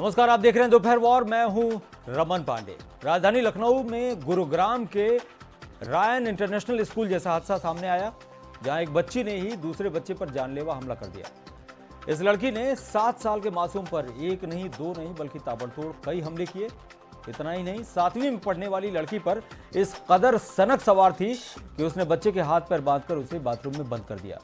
नमस्कार आप देख रहे हैं दोपहर वॉर मैं हूं रमन पांडे राजधानी लखनऊ में गुरुग्राम के रायन इंटरनेशनल स्कूल जैसा हादसा सामने आया जहां एक बच्ची ने ही दूसरे बच्चे पर जानलेवा हमला कर दिया इस लड़की ने सात साल के मासूम पर एक नहीं दो नहीं बल्कि ताबड़तोड़ कई हमले किए इतना ही नहीं सातवीं में पढ़ने वाली लड़की पर इस कदर सनक सवार थी कि उसने बच्चे के हाथ पर बांधकर उसे बाथरूम में बंद कर दिया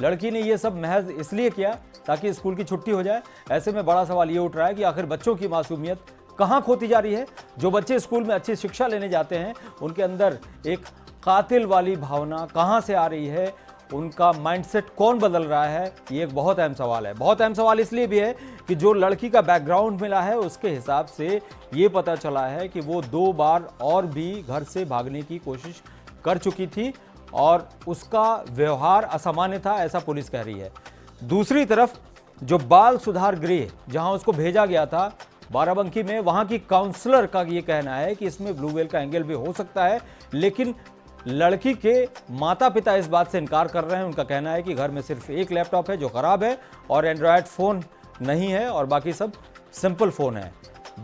लड़की ने ये सब महज इसलिए किया ताकि स्कूल की छुट्टी हो जाए ऐसे में बड़ा सवाल ये उठ रहा है कि आखिर बच्चों की मासूमियत कहाँ खोती जा रही है जो बच्चे स्कूल में अच्छी शिक्षा लेने जाते हैं उनके अंदर एक कातिल वाली भावना कहाँ से आ रही है उनका माइंडसेट कौन बदल रहा है ये एक बहुत अहम सवाल है बहुत अहम सवाल इसलिए भी है कि जो लड़की का बैकग्राउंड मिला है उसके हिसाब से ये पता चला है कि वो दो बार और भी घर से भागने की कोशिश कर चुकी थी और उसका व्यवहार असामान्य था ऐसा पुलिस कह रही है दूसरी तरफ जो बाल सुधार गृह जहां उसको भेजा गया था बाराबंकी में वहां की काउंसलर का ये कहना है कि इसमें ब्लू वेल का एंगल भी हो सकता है लेकिन लड़की के माता पिता इस बात से इनकार कर रहे हैं उनका कहना है कि घर में सिर्फ एक लैपटॉप है जो ख़राब है और एंड्रॉयड फ़ोन नहीं है और बाकी सब सिंपल फ़ोन है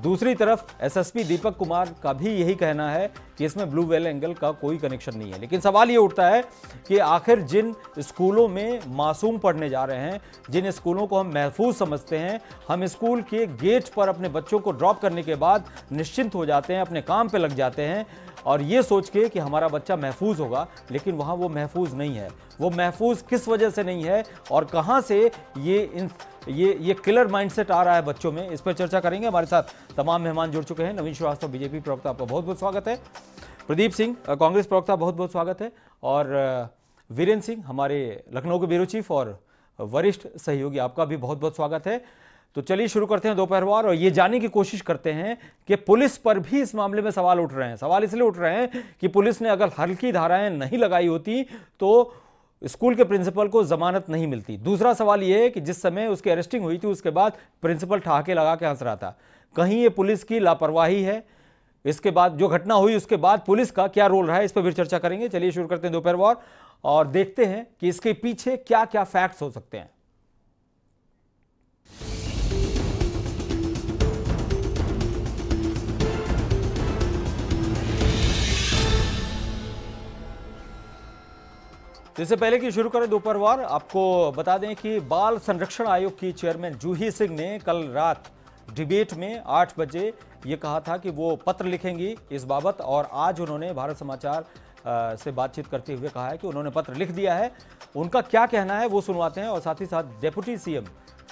दूसरी तरफ एसएसपी दीपक कुमार का भी यही कहना है कि इसमें ब्लू वेल एंगल का कोई कनेक्शन नहीं है लेकिन सवाल ये उठता है कि आखिर जिन स्कूलों में मासूम पढ़ने जा रहे हैं जिन स्कूलों को हम महफूज समझते हैं हम स्कूल के गेट पर अपने बच्चों को ड्रॉप करने के बाद निश्चिंत हो जाते हैं अपने काम पर लग जाते हैं और ये सोच के कि हमारा बच्चा महफूज होगा लेकिन वहाँ वो महफूज नहीं है वो महफूज किस वजह से नहीं है और कहाँ से ये इन ये ये किलर माइंडसेट आ रहा है बच्चों में इस पर चर्चा करेंगे हमारे साथ तमाम मेहमान जुड़ चुके हैं नवीन श्रीवास्तव बीजेपी प्रवक्ता आपका बहुत बहुत स्वागत है प्रदीप सिंह कांग्रेस प्रवक्ता बहुत बहुत स्वागत है और वीरेंद्र सिंह हमारे लखनऊ के ब्यूरो चीफ और वरिष्ठ सहयोगी आपका भी बहुत बहुत स्वागत है तो चलिए शुरू करते हैं दोपहर दोपहरवार और ये जानने की कोशिश करते हैं कि पुलिस पर भी इस मामले में सवाल उठ रहे हैं सवाल इसलिए उठ रहे हैं कि पुलिस ने अगर हल्की धाराएं नहीं लगाई होती तो स्कूल के प्रिंसिपल को जमानत नहीं मिलती दूसरा सवाल यह है कि जिस समय उसकी अरेस्टिंग हुई थी उसके बाद प्रिंसिपल ठहाके लगा के हंस रहा था कहीं ये पुलिस की लापरवाही है इसके बाद जो घटना हुई उसके बाद पुलिस का क्या रोल रहा है इस पर भी चर्चा करेंगे चलिए शुरू करते हैं दोपहर वॉर और देखते हैं कि इसके पीछे क्या क्या फैक्ट्स हो सकते हैं इससे पहले कि शुरू करें दोपहर बार आपको बता दें कि बाल संरक्षण आयोग की चेयरमैन जूही सिंह ने कल रात डिबेट में आठ बजे ये कहा था कि वो पत्र लिखेंगी इस बाबत और आज उन्होंने भारत समाचार से बातचीत करते हुए कहा है कि उन्होंने पत्र लिख दिया है उनका क्या कहना है वो सुनवाते हैं और साथ ही साथ डेप्यूटी सीएम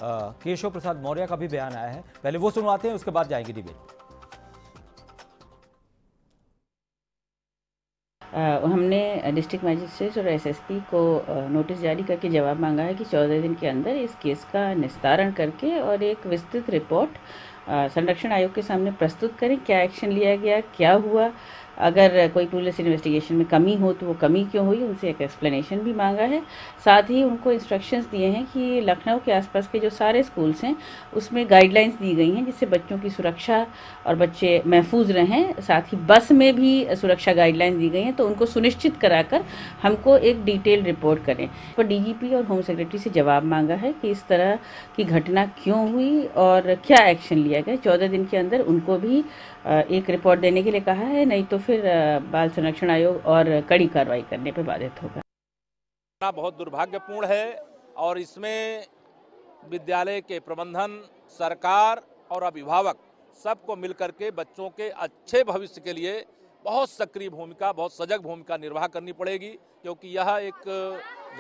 केशव प्रसाद मौर्य का भी बयान आया है पहले वो सुनवाते हैं उसके बाद जाएंगे डिबेट हमने डिस्ट्रिक्ट मजिस्ट्रेट और एसएसपी को नोटिस जारी करके जवाब मांगा है कि चौदह दिन के अंदर इस केस का निस्तारण करके और एक विस्तृत रिपोर्ट संरक्षण आयोग के सामने प्रस्तुत करें क्या एक्शन लिया गया क्या हुआ अगर कोई पुलिस इन्वेस्टिगेशन में कमी हो तो वो कमी क्यों हुई उनसे एक एक्सप्लेनेशन भी मांगा है साथ ही उनको इंस्ट्रक्शंस दिए हैं कि लखनऊ के आसपास के जो सारे स्कूल्स हैं उसमें गाइडलाइंस दी गई हैं जिससे बच्चों की सुरक्षा और बच्चे महफूज रहें साथ ही बस में भी सुरक्षा गाइडलाइंस दी गई हैं तो उनको सुनिश्चित कराकर हमको एक डिटेल रिपोर्ट करें पर तो डी और होम सेक्रेटरी से जवाब मांगा है कि इस तरह की घटना क्यों हुई और क्या एक्शन लिया गया चौदह दिन के अंदर उनको भी एक रिपोर्ट देने के लिए कहा है नहीं तो फिर बाल संरक्षण आयोग और कड़ी कार्रवाई करने पर बाधित होगा बहुत दुर्भाग्यपूर्ण है और इसमें विद्यालय के प्रबंधन सरकार और अभिभावक सबको मिलकर के बच्चों के अच्छे भविष्य के लिए बहुत सक्रिय भूमिका बहुत सजग भूमिका निर्वाह करनी पड़ेगी क्योंकि यह एक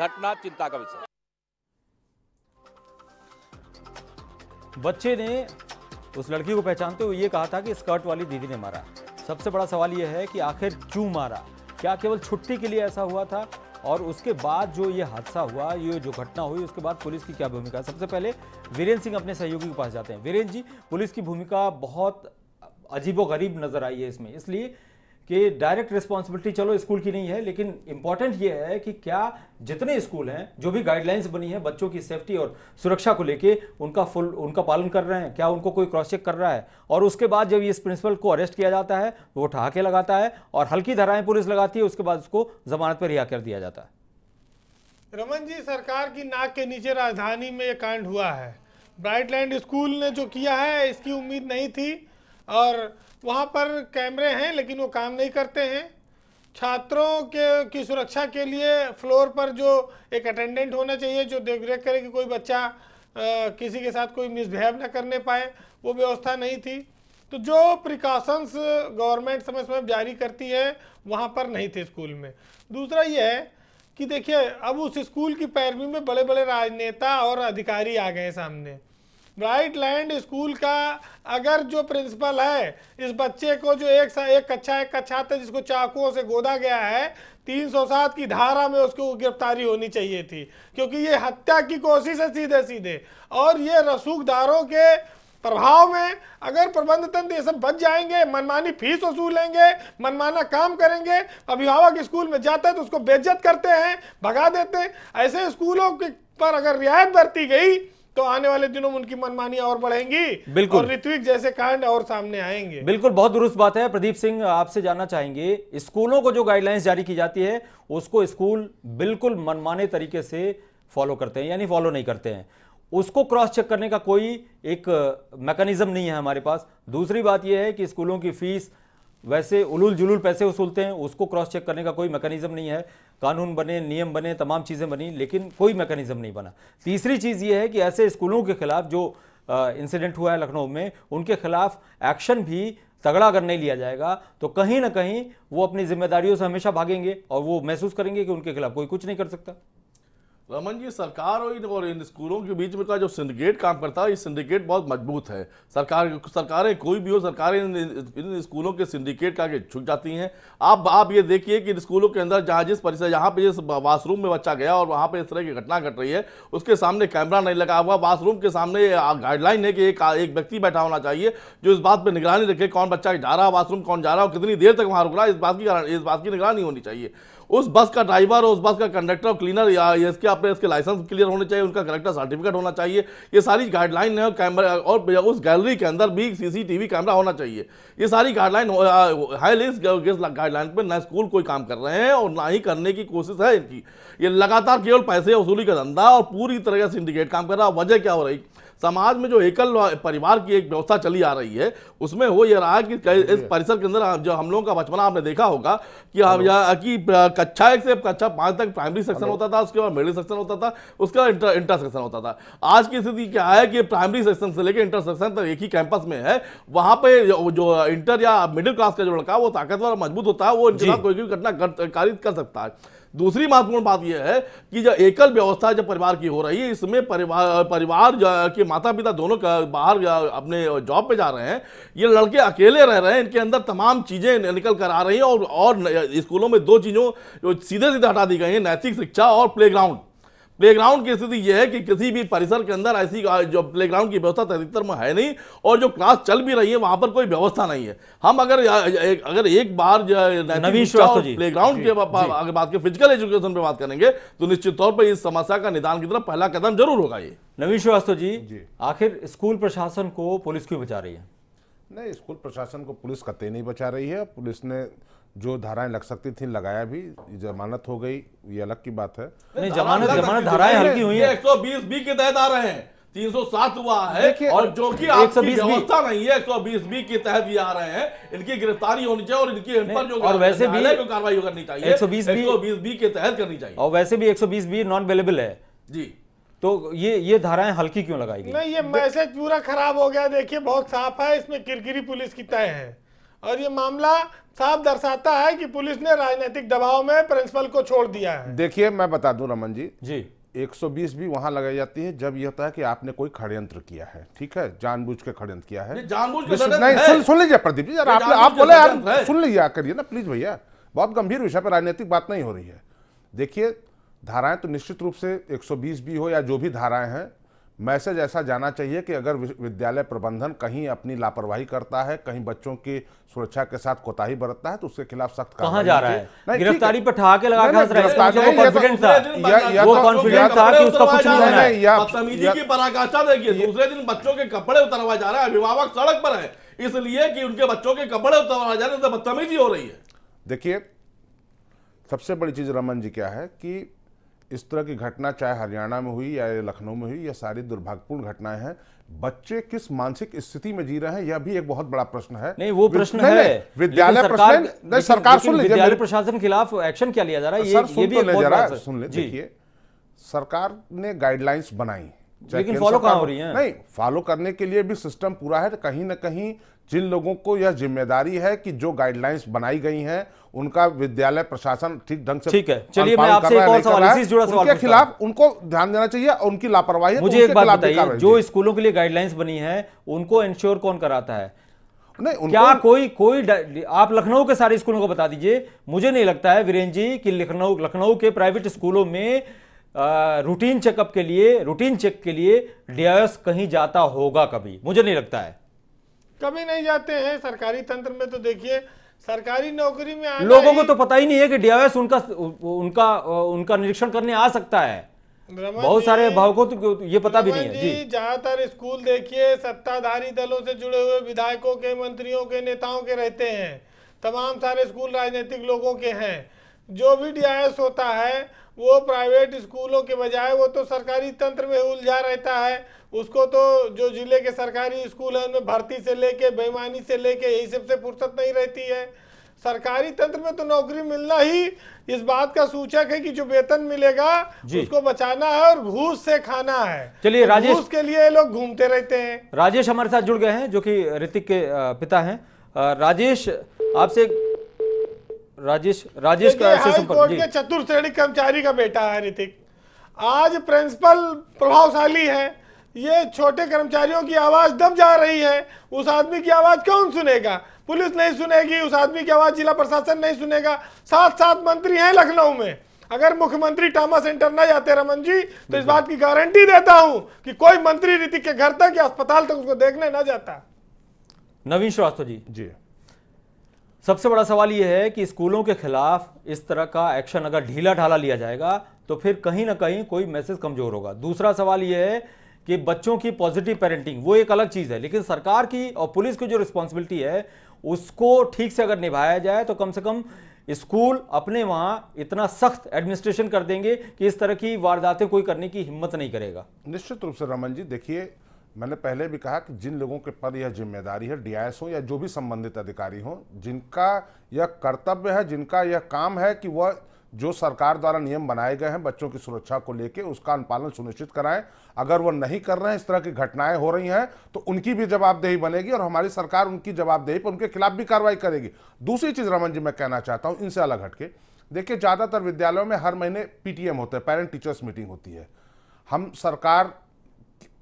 घटना चिंता का विषय बच्चे ने उस लड़की को पहचानते हुए ये कहा था कि स्कर्ट वाली दीदी ने मारा सबसे बड़ा सवाल यह है कि आखिर क्यों मारा क्या केवल छुट्टी के लिए ऐसा हुआ था और उसके बाद जो ये हादसा हुआ ये जो घटना हुई उसके बाद पुलिस की क्या भूमिका सबसे पहले वीरेंद्र सिंह अपने सहयोगी के पास जाते हैं वीरेंद्र जी पुलिस की भूमिका बहुत अजीबो गरीब नजर आई है इसमें इसलिए कि डायरेक्ट रिस्पॉन्सिबिलिटी चलो स्कूल की नहीं है लेकिन इंपॉर्टेंट ये है कि क्या जितने स्कूल हैं जो भी गाइडलाइंस बनी है बच्चों की सेफ्टी और सुरक्षा को लेके उनका फुल उनका पालन कर रहे हैं क्या उनको कोई क्रॉस चेक कर रहा है और उसके बाद जब इस प्रिंसिपल को अरेस्ट किया जाता है वो ठहाके लगाता है और हल्की धाराएं पुलिस लगाती है उसके बाद उसको जमानत पर रिहा कर दिया जाता है रमन जी सरकार की नाक के नीचे राजधानी में ये कांड हुआ है ब्राइट लैंड स्कूल ने जो किया है इसकी उम्मीद नहीं थी और वहाँ पर कैमरे हैं लेकिन वो काम नहीं करते हैं छात्रों के की सुरक्षा के लिए फ्लोर पर जो एक अटेंडेंट होना चाहिए जो देख रेख करे कि कोई बच्चा आ, किसी के साथ कोई मिसबिहेव ना करने पाए वो व्यवस्था नहीं थी तो जो प्रिकॉशंस गवर्नमेंट समय समय जारी करती है वहाँ पर नहीं थे स्कूल में दूसरा ये है कि देखिए अब उस स्कूल की पैरवी में बड़े बड़े राजनेता और अधिकारी आ गए सामने ब्राइट लैंड स्कूल का अगर जो प्रिंसिपल है इस बच्चे को जो एक सा एक कक्षा एक कक्षा था जिसको चाकुओं से गोदा गया है 307 की धारा में उसको गिरफ्तारी होनी चाहिए थी क्योंकि ये हत्या की कोशिश है सीधे सीधे और ये रसूखदारों के प्रभाव में अगर प्रबंध तंत्र ये सब बच जाएंगे मनमानी फीस वसूलेंगे मनमाना काम करेंगे अभिभावक स्कूल में जाता है तो उसको बेज्जत करते हैं भगा देते हैं ऐसे स्कूलों के पर अगर रियायत बरती गई तो आने वाले दिनों में उनकी मनमानी और बढ़ेंगी बिल्कुल और ऋत्विक जैसे कांड और सामने आएंगे बिल्कुल बहुत दुरुस्त बात है प्रदीप सिंह आपसे जानना चाहेंगे स्कूलों को जो गाइडलाइंस जारी की जाती है उसको स्कूल बिल्कुल मनमाने तरीके से फॉलो करते हैं यानी फॉलो नहीं करते हैं उसको क्रॉस चेक करने का कोई एक मैकेनिज्म नहीं है हमारे पास दूसरी बात यह है कि स्कूलों की फीस वैसे उलूल जुलूल पैसे वसूलते हैं उसको क्रॉस चेक करने का कोई मैकेनिज्म नहीं है कानून बने नियम बने तमाम चीज़ें बनी लेकिन कोई मैकेनिज़्म नहीं बना तीसरी चीज़ ये है कि ऐसे स्कूलों के ख़िलाफ़ जो इंसिडेंट हुआ है लखनऊ में उनके ख़िलाफ़ एक्शन भी तगड़ा अगर नहीं लिया जाएगा तो कहीं ना कहीं वो अपनी जिम्मेदारियों से हमेशा भागेंगे और वो महसूस करेंगे कि उनके खिलाफ कोई कुछ नहीं कर सकता रमन जी सरकार और इन और इन स्कूलों के बीच में का जो सिंडिकेट काम करता है ये सिंडिकेट बहुत मजबूत है सरकार सरकारें कोई भी हो सरकारें इन, इन स्कूलों के सिंडिकेट का के छुक जाती हैं आप आप ये देखिए कि इन स्कूलों के अंदर जहाँ जिस परिसर जहाँ पे जिस वाशरूम में बच्चा गया और वहाँ पे इस तरह की घटना घट रही है उसके सामने कैमरा नहीं लगा हुआ वाशरूम के सामने गाइडलाइन है कि एक एक व्यक्ति बैठा होना चाहिए जो इस बात पर निगरानी रखे कौन बच्चा जा रहा है वाशरूम कौन जा रहा है और कितनी देर तक वहाँ रुक रहा है इस बात की इस बात की निगरानी होनी चाहिए उस बस का ड्राइवर और उस बस का कंडक्टर और क्लीनर या इसके अपने इसके लाइसेंस क्लियर होने चाहिए उनका कलेक्टर सर्टिफिकेट होना चाहिए ये सारी गाइडलाइन है कैमरा और उस गैलरी के अंदर भी सीसीटीवी कैमरा होना चाहिए ये सारी गाइडलाइन है इस गाइडलाइन पर ना स्कूल कोई काम कर रहे हैं और ना ही करने की कोशिश है इनकी ये लगातार केवल पैसे वसूली का धंधा और पूरी तरह का सिंडिकेट काम कर रहा है वजह क्या हो रही समाज में जो एकल परिवार की एक व्यवस्था चली आ रही है उसमें हो यह रहा कि इस परिसर के अंदर हाँ, जो हम लोगों का बचपना आपने देखा होगा कि हम हाँ, हाँ। कि कक्षा एक से कक्षा पांच तक प्राइमरी सेक्शन होता था उसके बाद मिडिल सेक्शन होता था उसके बाद इंटर इंटर सेक्शन होता था आज की स्थिति क्या है कि प्राइमरी सेक्शन से लेकर इंटर सेक्शन तक एक ही कैंपस में है वहां पे जो इंटर या मिडिल क्लास का जो लड़का वो ताकतवर मजबूत होता है वो इनके साथ कोई भी घटना कारित कर सकता है दूसरी महत्वपूर्ण बात यह है कि जो एकल व्यवस्था जब परिवार की हो रही है इसमें परिवार परिवार के माता पिता दोनों का बाहर अपने जॉब पे जा रहे हैं ये लड़के अकेले रह रहे हैं इनके अंदर तमाम चीज़ें निकल कर आ रही हैं और और स्कूलों में दो चीज़ों जो सीधे सीधे हटा दी गई हैं नैतिक शिक्षा और प्ले प्लेग्राउंड की स्थिति यह है कि किसी भी परिसर के अंदर ऐसी जो प्लेग्राउंड की व्यवस्था अधिकतर में है नहीं और जो क्लास चल भी रही है वहां पर कोई व्यवस्था नहीं है हम अगर एक, अगर एक बार प्ले ग्राउंड के अगर बात करें फिजिकल एजुकेशन पे बात करेंगे तो निश्चित तौर पर इस समस्या का निदान की तरफ पहला कदम जरूर होगा ये नवीन श्रीवास्तव जी। आखिर स्कूल प्रशासन को पुलिस क्यों बचा रही है नहीं स्कूल प्रशासन को पुलिस कतई नहीं बचा रही है पुलिस ने जो धाराएं लग सकती थी लगाया भी जमानत हो गई ये अलग की बात है नहीं जमानत जमानत धाराएं हल्की हुई है बीस बी के तहत आ रहे हैं तीन सौ सात हुआ है और जो कि आपकी व्यवस्था नहीं है बी के तहत भी आ रहे हैं इनकी गिरफ्तारी होनी चाहिए और इनकी इन पर जो और वैसे भी कार्रवाई करनी चाहिए एक सौ बीस बी के तहत करनी चाहिए और वैसे भी एक सौ बीस बी नॉन अवेलेबल है जी तो ये ये धाराएं हल्की क्यों लगाई गई नहीं ये मैसेज पूरा खराब हो गया देखिए बहुत साफ है इसमें किरकिरी पुलिस की तय है और ये मामला साफ दर्शाता है कि पुलिस ने राजनीतिक दबाव में प्रिंसिपल को छोड़ दिया है देखिए मैं बता दूं रमन जी जी 120 भी वहां लगाई जाती है जब यह होता है कि आपने कोई खड़यंत्र किया है ठीक है जानबूझ के खड़यंत्र किया है नहीं सुन, लीजिए प्रदीप जी आप बोले यार सुन लीजिए करिए ना प्लीज भैया बहुत गंभीर विषय पर राजनीतिक बात नहीं हो रही है देखिए धाराएं तो निश्चित रूप से 120 भी हो या जो भी धाराएं हैं मैसेज ऐसा जाना चाहिए कि अगर विद्यालय प्रबंधन कहीं अपनी लापरवाही करता है कहीं बच्चों की सुरक्षा के साथ कोताही बरतता है तो उसके खिलाफ सख्त कहा जा रहा है गिरफ्तारी पर ठहाके दूसरे दिन बच्चों के कपड़े उतरवा जा रहा है अभिभावक सड़क पर है इसलिए कि उनके बच्चों के कपड़े उतरवा जा रहे हैं बदतमीजी हो रही है देखिए सबसे बड़ी चीज रमन जी क्या है कि इस तरह की घटना चाहे हरियाणा में हुई या लखनऊ में हुई यह सारी दुर्भाग्यपूर्ण घटनाएं हैं बच्चे किस मानसिक स्थिति में जी रहे हैं यह भी एक बहुत बड़ा प्रश्न है नहीं वो प्रश्न है विद्यालय प्रश्न नहीं सरकार सुन लीजिए विद्यालय प्रशासन के खिलाफ एक्शन क्या लिया जा रहा है सुन तो लीजिए देखिए सरकार ने गाइडलाइंस बनाई लेकिन फॉलो कहाँ हो रही है नहीं फॉलो करने के लिए भी सिस्टम पूरा है तो कहीं ना कहीं जिन लोगों को यह जिम्मेदारी है कि जो गाइडलाइंस बनाई गई हैं उनका विद्यालय प्रशासन ठीक ढंग से ठीक है चलिए मैं आपसे एक और सवाल इसी जुड़ा सवाल के खिलाफ उनको ध्यान देना चाहिए और उनकी लापरवाही मुझे एक बात बताइए जो स्कूलों के लिए गाइडलाइंस बनी है उनको इंश्योर कौन कराता है नहीं क्या कोई कोई आप लखनऊ के सारे स्कूलों को बता दीजिए मुझे नहीं लगता है वीरेंद्र जी की लखनऊ लखनऊ के प्राइवेट स्कूलों में रूटीन चेकअप के लिए रूटीन चेक के लिए डीआईएस कहीं जाता होगा कभी मुझे नहीं लगता है कभी नहीं जाते हैं सरकारी तंत्र में तो देखिए सरकारी नौकरी में आना लोगों को तो पता ही नहीं है कि डीआईएस उनका उनका उनका निरीक्षण करने आ सकता है बहुत सारे भावकों तो ये पता भी नहीं है जी। ज्यादातर स्कूल देखिए सत्ताधारी दलों से जुड़े हुए विधायकों के मंत्रियों के नेताओं के रहते हैं तमाम सारे स्कूल राजनीतिक लोगों के हैं जो भी डीआईएस होता है वो प्राइवेट स्कूलों के बजाय वो तो सरकारी तंत्र में उलझा रहता है उसको तो जो जिले के सरकारी स्कूल है उनमें भर्ती से लेके बेईमानी से लेके यही सबसे फुर्सत नहीं रहती है सरकारी तंत्र में तो नौकरी मिलना ही इस बात का सूचक है कि जो वेतन मिलेगा उसको बचाना है और घूस से खाना है चलिए तो राजेश घूस के लिए लोग घूमते रहते हैं राजेश हमारे साथ जुड़ गए हैं जो कि ऋतिक के पिता हैं राजेश आपसे राजेश राजेश का ऐसे संपर्क के चतुर श्रेणी कर्मचारी का बेटा है ऋतिक आज प्रिंसिपल प्रभावशाली है ये छोटे कर्मचारियों की आवाज़ दब जा रही है उस आदमी की आवाज़ कौन सुनेगा पुलिस नहीं सुनेगी उस आदमी की आवाज़ जिला प्रशासन नहीं सुनेगा सात सात मंत्री हैं लखनऊ में अगर मुख्यमंत्री टामा सेंटर न जाते रमन जी तो इस बात की गारंटी देता हूं कि कोई मंत्री ऋतिक के घर तक या अस्पताल तक उसको देखने न जाता नवीन श्रीवास्तव जी जी सबसे बड़ा सवाल ये है कि स्कूलों के खिलाफ इस तरह का एक्शन अगर ढीला ढाला लिया जाएगा तो फिर कहीं ना कहीं कोई मैसेज कमजोर होगा दूसरा सवाल ये है कि बच्चों की पॉजिटिव पेरेंटिंग वो एक अलग चीज़ है लेकिन सरकार की और पुलिस की जो रिस्पॉन्सिबिलिटी है उसको ठीक से अगर निभाया जाए तो कम से कम स्कूल अपने वहाँ इतना सख्त एडमिनिस्ट्रेशन कर देंगे कि इस तरह की वारदातें कोई करने की हिम्मत नहीं करेगा निश्चित रूप से रमन जी देखिए मैंने पहले भी कहा कि जिन लोगों के पर यह जिम्मेदारी है डी हो या जो भी संबंधित अधिकारी हो जिनका यह कर्तव्य है जिनका यह काम है कि वह जो सरकार द्वारा नियम बनाए गए हैं बच्चों की सुरक्षा को लेकर उसका अनुपालन सुनिश्चित कराएं अगर वो नहीं कर रहे हैं इस तरह की घटनाएं हो रही हैं तो उनकी भी जवाबदेही बनेगी और हमारी सरकार उनकी जवाबदेही पर उनके खिलाफ भी कार्रवाई करेगी दूसरी चीज़ रमन जी मैं कहना चाहता हूँ इनसे अलग हटके देखिए ज़्यादातर विद्यालयों में हर महीने पीटीएम होता है पेरेंट टीचर्स मीटिंग होती है हम सरकार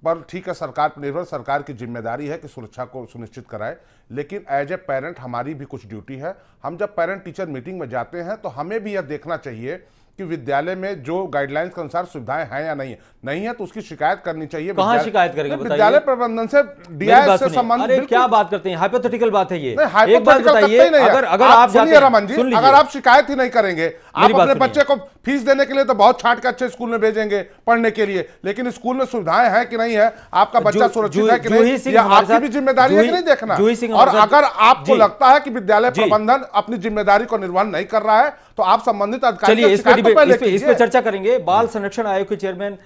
पर ठीक है सरकार पर निर्भर सरकार की जिम्मेदारी है कि सुरक्षा को सुनिश्चित कराए लेकिन एज ए पेरेंट हमारी भी कुछ ड्यूटी है हम जब पेरेंट टीचर मीटिंग में जाते हैं तो हमें भी यह देखना चाहिए कि विद्यालय में जो गाइडलाइंस के अनुसार सुविधाएं हैं या नहीं है नहीं है तो उसकी शिकायत करनी चाहिए कहां शिकायत करेंगे विद्यालय प्रबंधन से डीआईएस से संबंधित क्या बात करते हैं हाइपोथेटिकल बात है ये एक बात बताइए अगर अगर आप सुनिए रमन जी अगर आप शिकायत ही नहीं करेंगे आप अपने बच्चे को फीस देने के लिए तो बहुत छाट के अच्छे स्कूल में भेजेंगे पढ़ने के लिए लेकिन स्कूल में सुविधाएं हैं कि नहीं है आपका बच्चा सुरक्षित है कि नहीं या आपकी भी जिम्मेदारी है कि नहीं देखना और अगर आपको लगता है कि विद्यालय प्रबंधन अपनी जिम्मेदारी को निर्वहन नहीं कर रहा है तो आप संबंधित अधिकारी इस पर तो चर्चा करेंगे बाल संरक्षण आयोग के चेयरमैन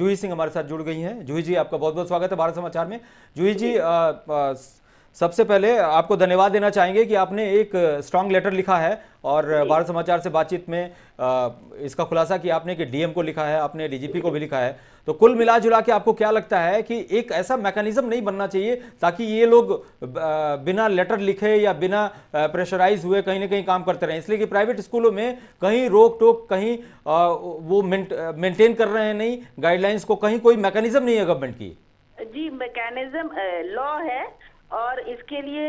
जूही सिंह हमारे साथ जुड़ गई हैं जूही जी आपका बहुत बहुत स्वागत है भारत समाचार में जूही जी सबसे पहले आपको धन्यवाद देना चाहेंगे कि आपने एक स्ट्रांग लेटर लिखा है और भारत समाचार से बातचीत में इसका खुलासा कि आपने कि डीएम को लिखा है आपने डीजीपी को भी लिखा है तो कुल मिला जुला के आपको क्या लगता है कि एक ऐसा मैकेनिज्म नहीं बनना चाहिए ताकि ये लोग बिना लेटर लिखे या बिना प्रेशराइज हुए कहीं ना कहीं काम करते रहें इसलिए कि प्राइवेट स्कूलों में कहीं रोक टोक कहीं वो मेंटेन कर रहे हैं नहीं गाइडलाइंस को कहीं कोई मैकेनिज्म नहीं है गवर्नमेंट की जी मैकेनिज्म लॉ है और इसके लिए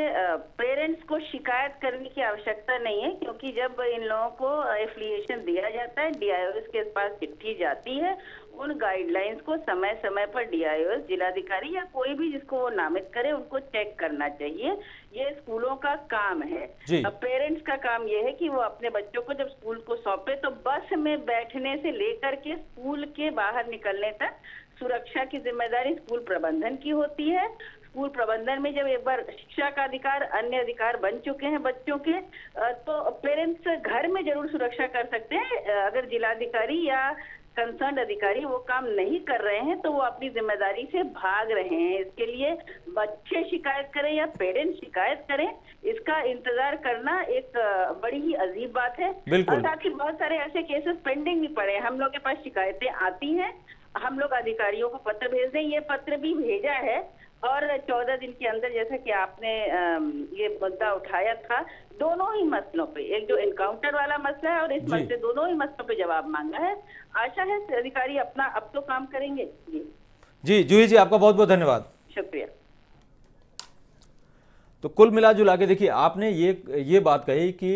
पेरेंट्स को शिकायत करने की आवश्यकता नहीं है क्योंकि जब इन लोगों को एफिलिएशन दिया जाता है डीआईओएस के पास चिट्ठी जाती है उन गाइडलाइंस को समय समय पर डीआईओएस जिलाधिकारी या कोई भी जिसको वो नामित करे उनको चेक करना चाहिए ये स्कूलों का काम है अब पेरेंट्स का काम ये है कि वो अपने बच्चों को जब स्कूल को सौंपे तो बस में बैठने से लेकर के स्कूल के बाहर निकलने तक सुरक्षा की जिम्मेदारी स्कूल प्रबंधन की होती है स्कूल प्रबंधन में जब एक बार शिक्षा का अधिकार अन्य अधिकार बन चुके हैं बच्चों के तो पेरेंट्स घर में जरूर सुरक्षा कर सकते हैं अगर जिलाधिकारी या कंसर्न अधिकारी वो काम नहीं कर रहे हैं तो वो अपनी जिम्मेदारी से भाग रहे हैं इसके लिए बच्चे शिकायत करें या पेरेंट्स शिकायत करें इसका इंतजार करना एक बड़ी ही अजीब बात है और साथ ही बहुत सारे ऐसे केसेस पेंडिंग भी पड़े हम लोग के पास शिकायतें आती हैं हम लोग अधिकारियों को पत्र भेज दें ये पत्र भी भेजा है और चौदह दिन के अंदर जैसा कि आपने ये मुद्दा उठाया था दोनों ही मसलों पे एक जो एनकाउंटर वाला मसला है और इस मसले दोनों ही मसलों पे जवाब मांगा है आशा है अधिकारी अपना अब तो काम करेंगे जी जूही जी आपका बहुत बहुत धन्यवाद शुक्रिया तो कुल मिला जुला के देखिए आपने ये ये बात कही कि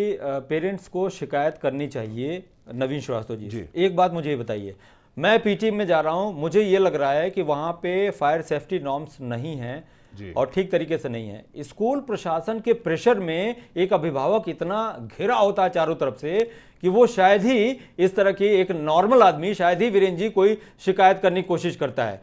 पेरेंट्स को शिकायत करनी चाहिए नवीन श्रीवास्तव जी, जी। एक बात मुझे ये बताइए मैं पीटी में जा रहा हूँ मुझे ये लग रहा है कि वहाँ पे फायर सेफ्टी नॉर्म्स नहीं हैं और ठीक तरीके से नहीं है स्कूल प्रशासन के प्रेशर में एक अभिभावक इतना घिरा होता है चारों तरफ से कि वो शायद ही इस तरह की एक नॉर्मल आदमी शायद ही वीरेंद्र जी कोई शिकायत करने की कोशिश करता है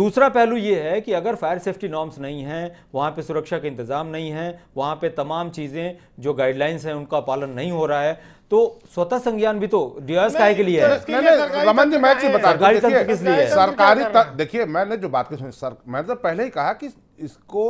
दूसरा पहलू ये है कि अगर फायर सेफ्टी नॉर्म्स नहीं हैं वहाँ पे सुरक्षा के इंतज़ाम नहीं है वहाँ पे तमाम चीज़ें जो गाइडलाइंस हैं उनका पालन नहीं हो रहा है तो स्वतः संज्ञान भी तो डीआरएस काय के लिए तो रमन जी मैं बता सरकारी किस लिए सरकारी देखिए मैंने जो बात की मैंने तो पहले ही कहा कि इसको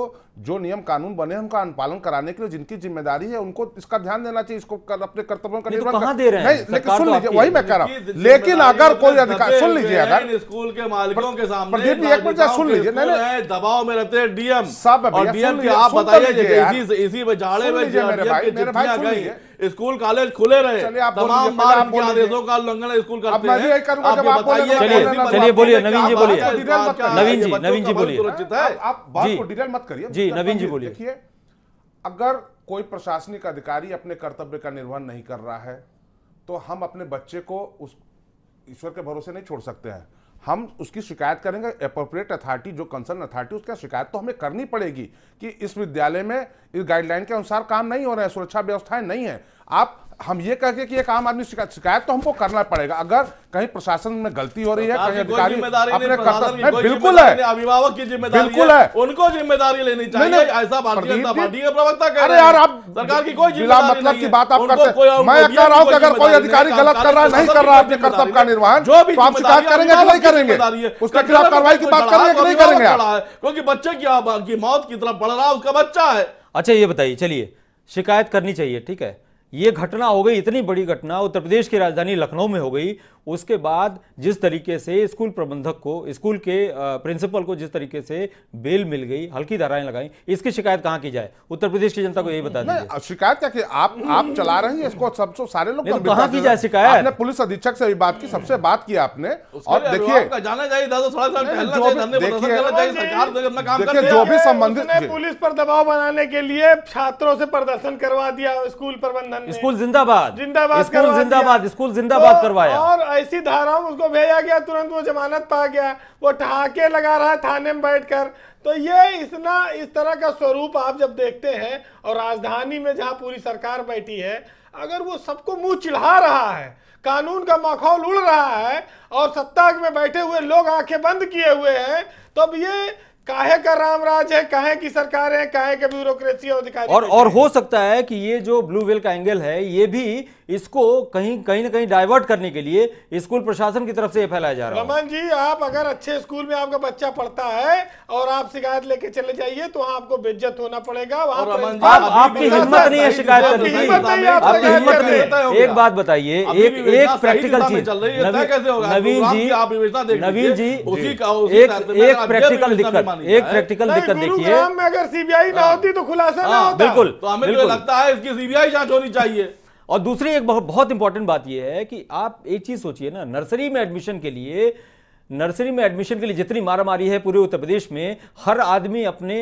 जो नियम कानून बने हैं उनका अनुपालन कराने के लिए जिनकी जिम्मेदारी है उनको इसका ध्यान देना चाहिए इसको कर, अपने कर्तव्यों का निर्वहन तो दे रहे हैं लेकिन सुन लीजिए वही मैं कह रहा हूँ लेकिन अगर कोई अधिकार सुन लीजिए अगर स्कूल के मालिकों के सामने एक मिनट सुन लीजिए नहीं दबाव में रहते हैं डीएम सब डीएम की आप बताइए इसी में झाड़े में मेरे भाई सुन लीजिए स्कूल कॉलेज खुले रहे तमाम बार आदेशों का उल्लंघन स्कूल करते हैं चलिए बोलिए नवीन जी बोलिए नवीन जी नवीन जी बोलिए आप बात डिटेल मत करिए जी नवीन जी बोलिए देखिए अगर कोई प्रशासनिक अधिकारी अपने कर्तव्य का निर्वहन नहीं कर रहा है तो हम अपने बच्चे को उस ईश्वर के भरोसे नहीं छोड़ सकते हैं हम उसकी शिकायत करेंगे अप्रोप्रिएट अथॉरिटी जो कंसर्न अथॉरिटी उसका शिकायत तो हमें करनी पड़ेगी कि इस विद्यालय में इस गाइडलाइन के अनुसार काम नहीं हो रहा है सुरक्षा व्यवस्थाएं नहीं है आप हम ये कह के कि एक आम आदमी शिकायत तो हमको करना पड़ेगा अगर कहीं प्रशासन में गलती हो रही है कहीं अधिकारी अपने बिल्कुल है अभिभावक की जिम्मेदारी बिल्कुल है उनको जिम्मेदारी लेनी चाहिए ऐसा भारतीय जनता पार्टी के प्रवक्ता कह रहे हैं यार आप सरकार की कोई बिला मतलब की बात आप करते मैं कह रहा हूँ कि अगर कोई अधिकारी गलत कर रहा है नहीं कर रहा है अपने कर्तव्य का निर्वहन जो भी तो आप शिकायत करेंगे कि नहीं करेंगे उसके खिलाफ कार्रवाई की बात करेंगे कि नहीं करेंगे क्योंकि बच्चे की मौत की तरफ बढ़ रहा है उसका बच्चा है अच्छा ये बताइए चलिए शिकायत करनी चाहिए ठीक है ये घटना हो गई इतनी बड़ी घटना उत्तर प्रदेश की राजधानी लखनऊ में हो गई उसके बाद जिस तरीके से स्कूल प्रबंधक को स्कूल के प्रिंसिपल को जिस तरीके से बेल मिल गई हल्की धाराएं लगाई इसकी शिकायत कहाँ की जाए उत्तर प्रदेश की जनता को यही बता दें शिकायत क्या कि आप आप चला रहे हैं इसको सब तो सारे लोग तो तो कहाँ की जाए शिकायत आपने पुलिस अधीक्षक से भी बात की सबसे बात की आपने और देखिए जाना चाहिए जो भी संबंधित पुलिस पर दबाव बनाने के लिए छात्रों से प्रदर्शन करवा दिया स्कूल प्रबंधन स्कूल जिंदाबाद जिंदाबाद स्कूल जिंदाबाद स्कूल जिंदाबाद तो करवाया और ऐसी धाराओं उसको भेजा गया तुरंत वो जमानत पा गया वो ठहाके लगा रहा है थाने में बैठ तो ये इतना इस तरह का स्वरूप आप जब देखते हैं और राजधानी में जहाँ पूरी सरकार बैठी है अगर वो सबको मुंह चिढ़ा रहा है कानून का माखौल उड़ रहा है और सत्ता में बैठे हुए लोग आंखें बंद किए हुए हैं तब तो ये काहे का राम राज है काहे की सरकार है काहे का ब्यूरोक्रेसी और अधिकारी और और हो सकता है कि ये जो ब्लू वेल का एंगल है ये भी इसको कहीं कहीं ना कहीं डाइवर्ट करने के लिए स्कूल प्रशासन की तरफ से फैलाया जा रहा है रमन जी आप अगर अच्छे स्कूल में आपका बच्चा पढ़ता है और आप शिकायत लेके चले जाइए तो आपको बेज्जत होना पड़ेगा वहाँ आपकी हिम्मत नहीं है शिकायत आपकी हिम्मत नहीं एक बात बताइए एक प्रैक्टिकल चीज नवीन तो जी नवीन जी एक एक प्रैक्टिकल दिक्कत एक प्रैक्टिकल दिक्कत देखिए अगर सीबीआई ना हाँ। होती तो खुलासा हाँ, बिल्कुल तो हमें तो लगता है इसकी सीबीआई जाँच होनी चाहिए और दूसरी एक बहुत बहुत इंपॉर्टेंट बात यह है कि आप एक चीज़ सोचिए ना नर्सरी में एडमिशन के लिए नर्सरी में एडमिशन के लिए जितनी मारामारी है पूरे उत्तर प्रदेश में हर आदमी अपने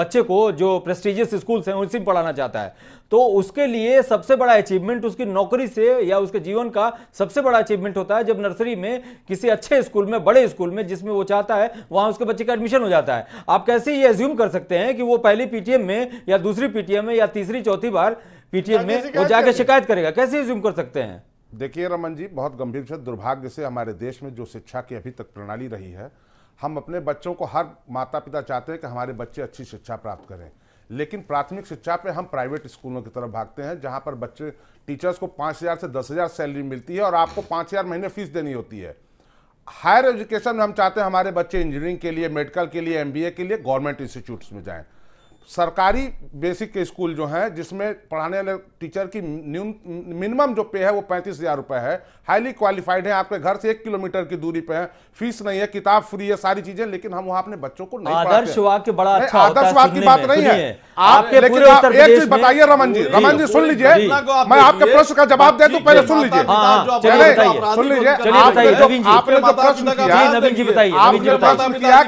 बच्चे को जो प्रेस्टिजियस स्कूल्स हैं उनसे पढ़ाना चाहता है तो उसके लिए सबसे बड़ा अचीवमेंट उसकी नौकरी से या उसके जीवन का सबसे बड़ा अचीवमेंट होता है जब नर्सरी में किसी अच्छे स्कूल में बड़े स्कूल में जिसमें वो चाहता है वहाँ उसके बच्चे का एडमिशन हो जाता है आप कैसे ये एज्यूम कर सकते हैं कि वो पहली पीटीएम में या दूसरी पीटीएम में या तीसरी चौथी बार पीटीएम में वो जाके शिकायत करेगा कैसे रिज्यूम कर सकते हैं देखिए रमन जी बहुत गंभीर से दुर्भाग्य से हमारे देश में जो शिक्षा की अभी तक प्रणाली रही है हम अपने बच्चों को हर माता पिता चाहते हैं कि हमारे बच्चे अच्छी शिक्षा प्राप्त करें लेकिन प्राथमिक शिक्षा पे हम प्राइवेट स्कूलों की तरफ भागते हैं जहां पर बच्चे टीचर्स को पांच हज़ार से दस हज़ार सैलरी मिलती है और आपको पाँच हज़ार महीने फीस देनी होती है हायर एजुकेशन में हम चाहते हैं हमारे बच्चे इंजीनियरिंग के लिए मेडिकल के लिए एमबीए के लिए गवर्नमेंट इंस्टीट्यूट्स में जाए सरकारी बेसिक के स्कूल जो हैं जिसमें पढ़ाने वाले टीचर की न्यून मिनिमम जो पे है वो पैंतीस हज़ार रुपये है हाईली क्वालिफाइड है आपके घर से एक किलोमीटर की दूरी पे है फीस नहीं है किताब फ्री है सारी चीजें लेकिन हम वहाँ अपने बच्चों को नहीं आदर्श के बड़ा नहीं, अच्छा आदर्श आदर्शवाद की बात नहीं है आप लेकिन आप एक चीज बताइए रमन जी रमन जी सुन लीजिए मैं आपके प्रश्न का जवाब दे दू पहले सुन लीजिए हाँ, सुन लीजिए आपने प्रश्न किया आपने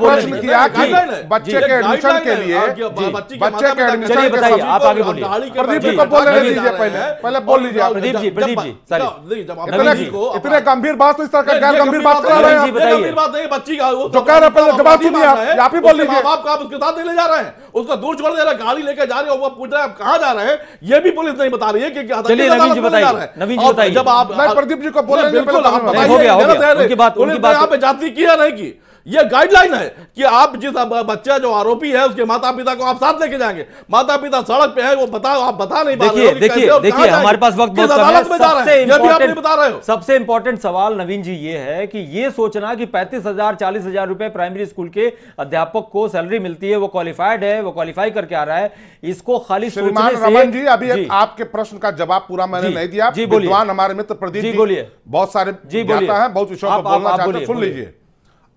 प्रश्न किया बच्चे के एडमिशन के लिए बच्चे के एडमिशन बताइए आप आगे बोलिए प्रदीप जी को बोल लीजिए पहले पहले बोल लीजिए प्रदीप जी प्रदीप जी सॉरी इतने इतने गंभीर बात तो इस तरह का गैर गंभीर बात कर रहे हैं गंभीर बात नहीं बच्ची का जो तो कह रहे पहले जवाब सुनिए आप आप ही बोल लीजिए आप आप उसके साथ ले जा रहे हैं उसको दूर छोड़ दे रहे गाड़ी लेकर जा रहे हो वो पूछ रहे हैं आप कहां जा रहे हैं ये भी पुलिस नहीं बता रही है कि क्या चलिए नवीन जी बताइए नवीन जी बताइए जब आप प्रदीप जी को बोल रहे हैं बिल्कुल आप बताइए उनकी बात उनकी बात जाति किया नहीं की यह गाइडलाइन है कि आप जिस बच्चा जो आरोपी है उसके माता पिता को आप साथ लेके जाएंगे माता पिता सड़क पे है वो बता आप बता नहीं देखिए देखिए देखिए हमारे पास वक्त बहुत कम है सबसे बता रहे हो सबसे इंपॉर्टेंट सवाल नवीन जी ये है कि ये सोचना कि पैंतीस हजार चालीस हजार रुपए प्राइमरी स्कूल के अध्यापक को सैलरी मिलती है वो क्वालिफाइड है वो क्वालिफाई करके आ रहा है इसको खाली सोचने रमन जी अभी आपके प्रश्न का जवाब पूरा मैंने नहीं दिया जी बोलिए हमारे मित्र प्रदीप जी बोलिए बहुत सारे जी बोलिए बहुत विषयों सुन लीजिए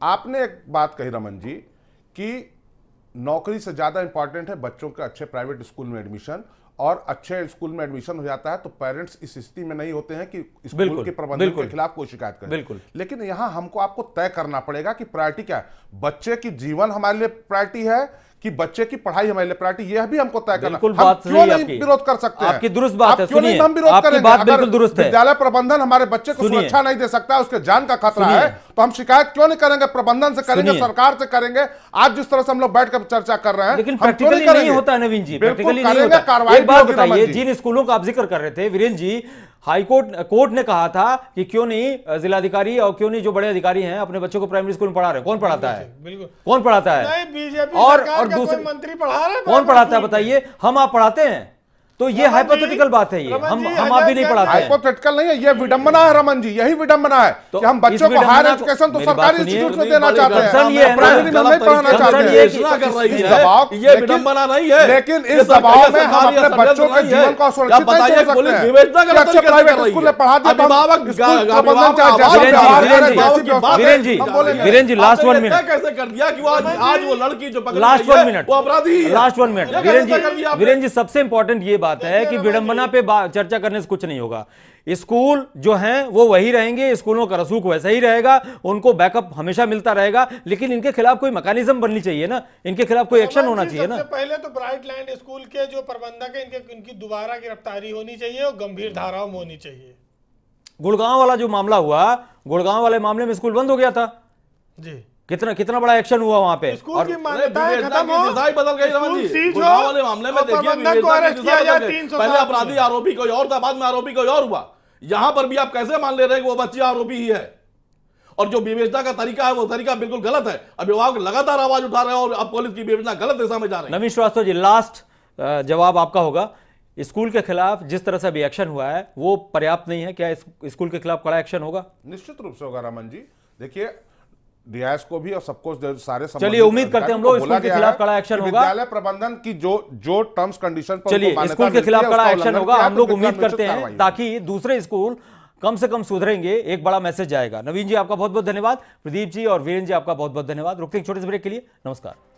आपने एक बात कही रमन जी कि नौकरी से ज़्यादा इंपॉर्टेंट है बच्चों के अच्छे प्राइवेट स्कूल में एडमिशन और अच्छे स्कूल में एडमिशन हो जाता है तो पेरेंट्स इस स्थिति में नहीं होते हैं कि स्कूल के प्रबंधन के खिलाफ कोई शिकायत करें बिल्कुल लेकिन यहां हमको आपको तय करना पड़ेगा कि प्रायोरिटी क्या है बच्चे की जीवन हमारे लिए प्रायोरिटी है कि बच्चे की पढ़ाई हमारे लिए प्रायोरिटी यह भी हमको तय करना हम बात क्यों नहीं विरोध कर सकते आपकी दुरुस्त बात है क्यों नहीं हम विरोध करेंगे बात बिल्कुल दुरुस्त है विद्यालय प्रबंधन हमारे बच्चे को सुरक्षा नहीं दे सकता उसके जान का खतरा है तो हम शिकायत क्यों नहीं करेंगे प्रबंधन से करेंगे सरकार से करेंगे आज जिस तरह से हम लोग बैठकर चर्चा कर रहे हैं लेकिन प्रैक्टिकली नहीं होता नवीन जी प्रैक्टिकली नहीं होता एक बात बताइए जिन स्कूलों का आप जिक्र कर रहे थे वीरेंद्र जी हाईकोर्ट कोर्ट ने कहा था कि क्यों नहीं जिलाधिकारी और क्यों नहीं जो बड़े अधिकारी हैं अपने बच्चों को प्राइमरी स्कूल में पढ़ा रहे हैं कौन पढ़ाता है बिल्कुल कौन पढ़ाता है बीजेपी और, और दूसरे मंत्री पढ़ा रहे कौन पढ़ाता है बताइए हम आप पढ़ाते हैं तो ये हाइपोथेटिकल बात है ये हम हम आप भी नहीं पढ़ाते हाइपोथेटिकल नहीं है ये विडंबना है रमन जी यही विडंबना है तो कि हम बच्चों को हायर एजुकेशन तो सरकारी इंस्टीट्यूट में देना चाहते हैं ये प्राइमरी में नहीं पढ़ाना चाहते हैं ये ये दबाव विडंबना नहीं है लेकिन इस दबाव में हम अपने बच्चों के जीवन को सुरक्षित नहीं कर सकते हैं अच्छे प्राइवेट स्कूल में पढ़ा दिया अभिभावक चाहे प्रबंधन जी Viren ji last one minute कैसे कर दिया कि आज वो लड़की जो पकड़ी लास्ट वन मिनट वो अपराधी last one minute Viren ji Viren ji सबसे इंपॉर्टेंट ये बात बात है कि विडंबना पे चर्चा करने से कुछ नहीं होगा स्कूल जो हैं वो वही रहेंगे स्कूलों का रसूख वैसा ही रहेगा उनको बैकअप हमेशा मिलता रहेगा लेकिन इनके खिलाफ कोई मैकेनिज्म बननी चाहिए ना इनके खिलाफ कोई एक्शन होना चाहिए ना पहले तो ब्राइट लैंड स्कूल के जो प्रबंधक है इनके इनकी दोबारा गिरफ्तारी होनी चाहिए और गंभीर धाराओं में होनी चाहिए गुड़गांव वाला जो मामला हुआ गुड़गांव वाले मामले में स्कूल बंद हो गया था जी कितना कितना बड़ा एक्शन हुआ वहाँ पे स्कूल की खत्म हो बदल गई वाले मामले में देखिए पहले अपराधी आरोपी कोई और था बाद में आरोपी कोई और हुआ यहां पर भी आप कैसे मान ले रहे हैं कि वो बच्ची आरोपी ही है और जो विवेचना का तरीका है वो तरीका बिल्कुल गलत है अभिभावक लगातार आवाज उठा रहे हैं और अब पुलिस की विवेचना गलत दिशा में जा रहे हैं नवीन श्रीवास्तव जी लास्ट जवाब आपका होगा स्कूल के खिलाफ जिस तरह से अभी एक्शन हुआ है वो पर्याप्त नहीं है क्या स्कूल के खिलाफ कड़ा एक्शन होगा निश्चित रूप से होगा रमन जी देखिए रियाज को भी और सबको सारे चलिए उम्मीद करते हैं हम लोग स्कूल के खिलाफ कड़ा एक्शन होगा विद्यालय प्रबंधन की जो जो टर्म्स कंडीशन पर चलिए स्कूल के खिलाफ कड़ा एक्शन होगा हम लोग तो उम्मीद करते हैं ताकि दूसरे स्कूल कम से कम सुधरेंगे एक बड़ा मैसेज जाएगा नवीन जी आपका बहुत बहुत धन्यवाद प्रदीप जी और वीरेन जी आपका बहुत बहुत धन्यवाद रुकते छोटे से ब्रेक के लिए नमस्कार